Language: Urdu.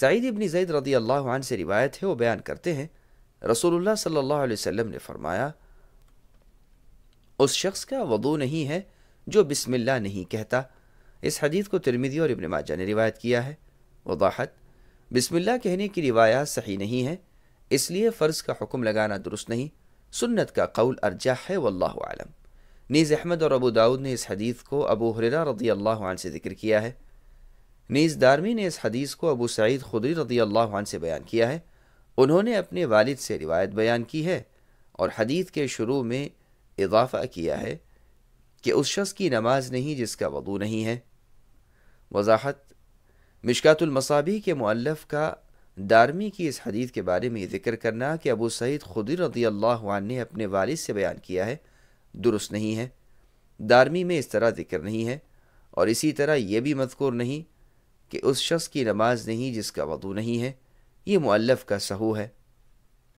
سعید ابن زید رضی اللہ عنہ سے روایت ہے وہ بیان کرتے ہیں رسول اللہ صلی اللہ علیہ وسلم نے فرمایا اس شخص کا وضو نہیں ہے جو بسم اللہ نہیں کہتا اس حدیث کو ترمیدی اور ابن ماجہ نے روایت کیا ہے وضاحت بسم اللہ کہنے کی روایات صحیح نہیں ہے اس لیے فرض کا حکم لگانا درست نہیں سنت کا قول ارجح ہے واللہ عالم نیز احمد اور ابو داود نے اس حدیث کو ابو حریرہ رضی اللہ عنہ سے ذکر کیا ہے نیز دارمی نے اس حدیث کو ابو سعید خدری رضی اللہ عنہ سے بیان کیا ہے انہوں نے اپنے والد سے روایت بیان کی ہے اور حدیث کے شروع میں اضافہ کیا ہے کہ اس شخص کی نماز نہیں جس کا وضو نہیں ہے وضاحت مشکات المصابی کے معلف کا دارمی کی اس حدیث کے بارے میں ذکر کرنا کہ ابو سعید خدر رضی اللہ عنہ نے اپنے والد سے بیان کیا ہے درست نہیں ہے دارمی میں اس طرح ذکر نہیں ہے اور اسی طرح یہ بھی مذکور نہیں کہ اس شخص کی نماز نہیں جس کا وضو نہیں ہے یہ معلف کا سہو ہے